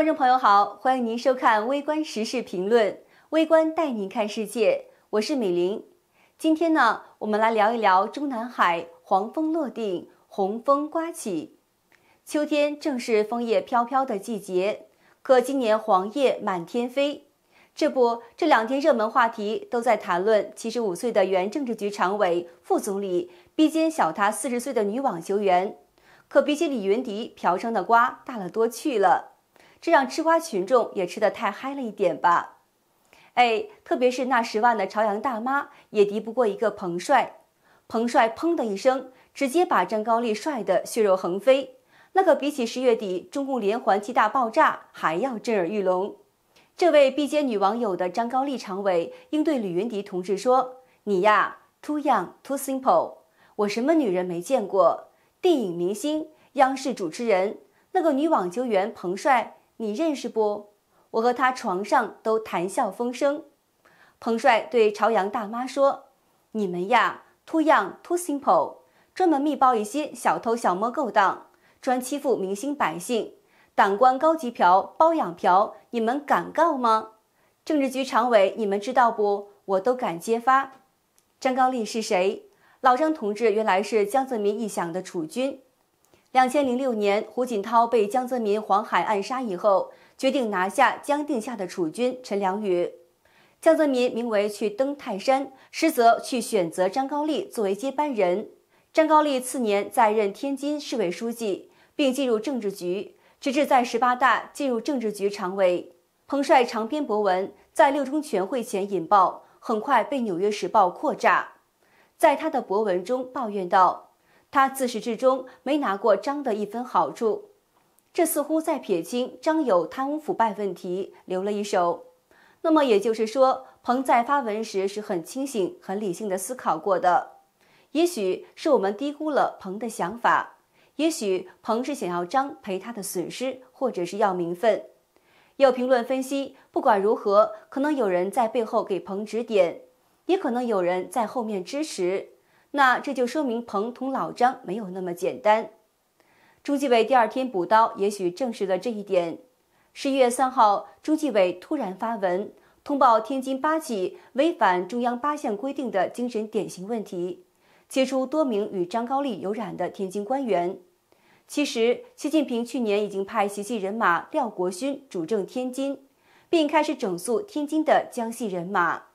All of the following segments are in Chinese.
观众朋友好，欢迎您收看《微观时事评论》，微观带您看世界。我是美玲。今天呢，我们来聊一聊中南海黄风落定，红风刮起。秋天正是枫叶飘飘的季节，可今年黄叶满天飞。这不，这两天热门话题都在谈论七十五岁的原政治局常委、副总理，逼肩小他四十岁的女网球员。可比起李云迪嫖娼的瓜，大了多去了。这让吃瓜群众也吃的太嗨了一点吧，哎，特别是那十万的朝阳大妈也敌不过一个彭帅，彭帅砰的一声，直接把张高丽帅得血肉横飞，那可比起十月底中共连环七大爆炸还要震耳欲聋。这位毕街女网友的张高丽常委应对吕云迪同志说：“你呀，too young too simple，我什么女人没见过，电影明星、央视主持人、那个女网球员彭帅。”你认识不？我和他床上都谈笑风生。彭帅对朝阳大妈说：“你们呀，too young too simple，专门密报一些小偷小摸勾当，专欺负明星百姓，党官高级嫖包养嫖，你们敢告吗？政治局常委你们知道不？我都敢揭发。张高丽是谁？老张同志原来是江泽民臆想的储君。”两千零六年，胡锦涛被江泽民、黄海暗杀以后，决定拿下江定下的储君陈良宇。江泽民名为去登泰山，实则去选择张高丽作为接班人。张高丽次年在任天津市委书记，并进入政治局，直至在十八大进入政治局常委。彭帅长篇博文在六中全会前引爆，很快被《纽约时报》扩炸。在他的博文中抱怨道。他自始至终没拿过张的一分好处，这似乎在撇清张有贪污腐败问题，留了一手。那么也就是说，彭在发文时是很清醒、很理性的思考过的。也许是我们低估了彭的想法，也许彭是想要张赔他的损失，或者是要名分。有评论分析，不管如何，可能有人在背后给彭指点，也可能有人在后面支持。那这就说明彭同老张没有那么简单。中纪委第二天补刀，也许证实了这一点。十一月三号，中纪委突然发文通报天津八起违反中央八项规定的精神典型问题，揭出多名与张高丽有染的天津官员。其实，习近平去年已经派习系人马廖国勋主政天津，并开始整肃天津的江系人马。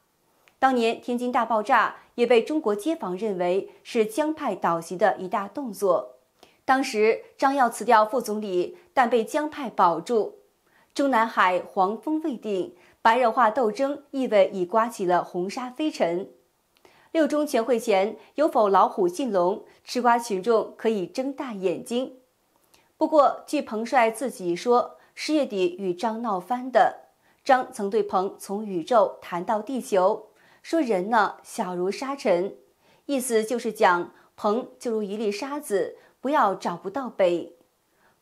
当年天津大爆炸也被中国街坊认为是江派倒行的一大动作。当时张耀辞掉副总理，但被江派保住。中南海黄风未定，白热化斗争意味已刮起了红沙飞尘。六中全会前有否老虎进笼？吃瓜群众可以睁大眼睛。不过据彭帅自己说，十月底与张闹翻的张曾对彭从宇宙谈到地球。说人呢，小如沙尘，意思就是讲鹏就如一粒沙子，不要找不到北。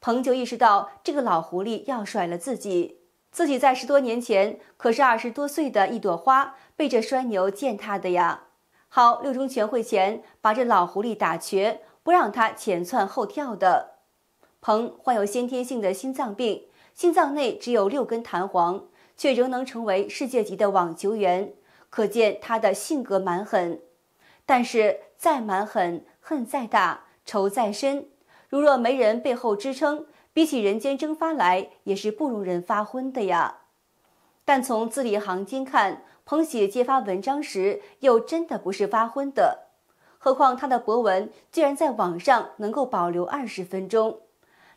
鹏就意识到这个老狐狸要甩了自己，自己在十多年前可是二十多岁的一朵花，被这拴牛践踏的呀。好，六中全会前把这老狐狸打瘸，不让他前窜后跳的。鹏患有先天性的心脏病，心脏内只有六根弹簧，却仍能成为世界级的网球员。可见他的性格蛮狠，但是再蛮狠，恨再大，仇再深，如若没人背后支撑，比起人间蒸发来，也是不如人发昏的呀。但从字里行间看，彭雪揭发文章时，又真的不是发昏的。何况他的博文居然在网上能够保留二十分钟，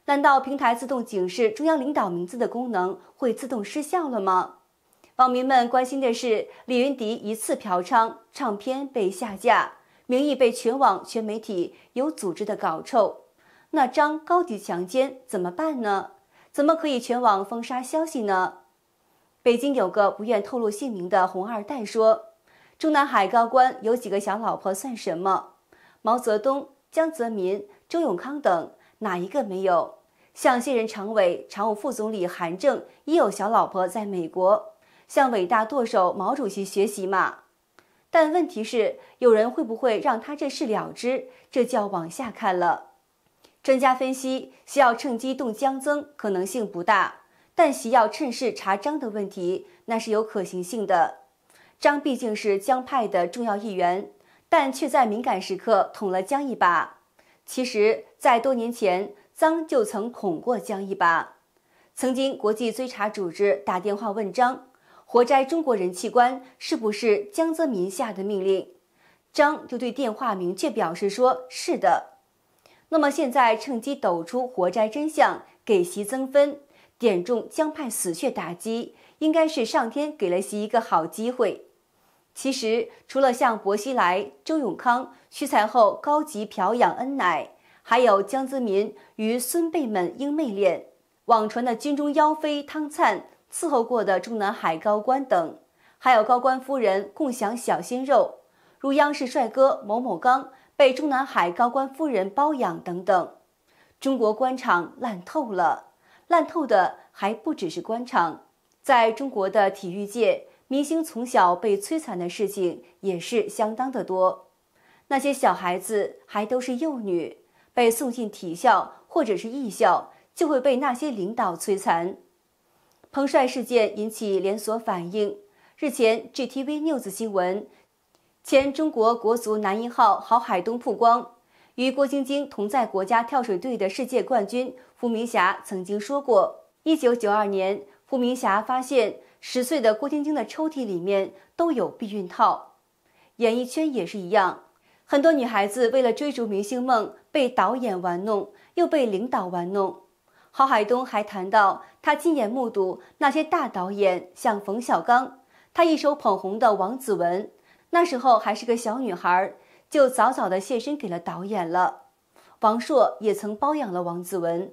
难道平台自动警示中央领导名字的功能会自动失效了吗？网民们关心的是：李云迪一次嫖娼，唱片被下架，名义被全网全媒体有组织的搞臭。那张高级强奸怎么办呢？怎么可以全网封杀消息呢？北京有个不愿透露姓名的“红二代”说：“中南海高官有几个小老婆算什么？毛泽东、江泽民、周永康等哪一个没有？像现任常委、常务副总理韩正也有小老婆在美国。”向伟大舵手毛主席学习嘛？但问题是，有人会不会让他这事了之？这就要往下看了。专家分析，习要趁机动江增可能性不大，但习要趁势查张的问题，那是有可行性的。张毕竟是江派的重要一员，但却在敏感时刻捅了江一把。其实，在多年前，张就曾捅过江一把。曾经，国际追查组织打电话问张。活摘中国人器官是不是江泽民下的命令？张就对电话明确表示说：“是的。”那么现在趁机抖出活摘真相，给习增分，点中江派死穴，打击，应该是上天给了习一个好机会。其实除了像薄熙来、周永康、徐才厚、高级朴养恩奶，还有江泽民与孙辈们英妹恋，网传的军中妖妃汤灿。伺候过的中南海高官等，还有高官夫人共享小鲜肉，如央视帅哥某某刚被中南海高官夫人包养等等。中国官场烂透了，烂透的还不只是官场，在中国的体育界，明星从小被摧残的事情也是相当的多。那些小孩子还都是幼女，被送进体校或者是艺校，就会被那些领导摧残。彭帅事件引起连锁反应。日前，GTV News 新闻，前中国国足男一号郝海东曝光，与郭晶晶同在国家跳水队的世界冠军傅明霞曾经说过：一九九二年，傅明霞发现十岁的郭晶晶的抽屉里面都有避孕套。演艺圈也是一样，很多女孩子为了追逐明星梦，被导演玩弄，又被领导玩弄。郝海东还谈到。他亲眼目睹那些大导演，像冯小刚，他一手捧红的王子文，那时候还是个小女孩，就早早的献身给了导演了。王朔也曾包养了王子文。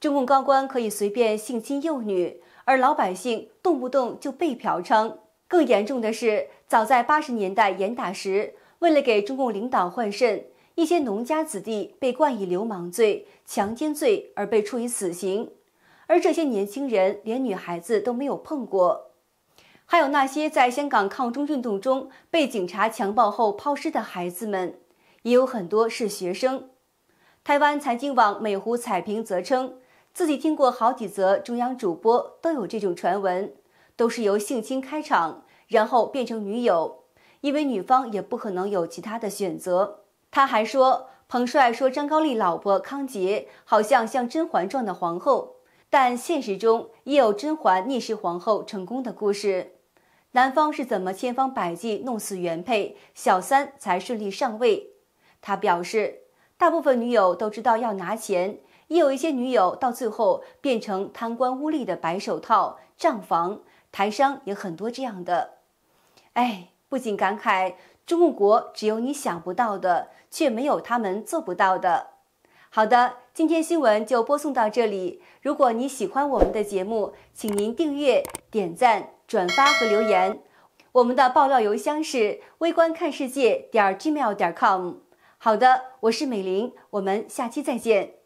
中共高官可以随便性侵幼女，而老百姓动不动就被嫖娼。更严重的是，早在八十年代严打时，为了给中共领导换肾，一些农家子弟被冠以流氓罪、强奸罪而被处以死刑。而这些年轻人连女孩子都没有碰过，还有那些在香港抗中运动中被警察强暴后抛尸的孩子们，也有很多是学生。台湾财经网美湖彩评则称，自己听过好几则中央主播都有这种传闻，都是由性侵开场，然后变成女友，因为女方也不可能有其他的选择。他还说，彭帅说张高丽老婆康杰好像像甄嬛传》的皇后。但现实中也有甄嬛逆袭皇后成功的故事，男方是怎么千方百计弄死原配，小三才顺利上位？他表示，大部分女友都知道要拿钱，也有一些女友到最后变成贪官污吏的白手套、账房、台商也很多这样的。哎，不禁感慨，中国只有你想不到的，却没有他们做不到的。好的，今天新闻就播送到这里。如果你喜欢我们的节目，请您订阅、点赞、转发和留言。我们的爆料邮箱是微观看世界点 gmail 点 com。好的，我是美玲，我们下期再见。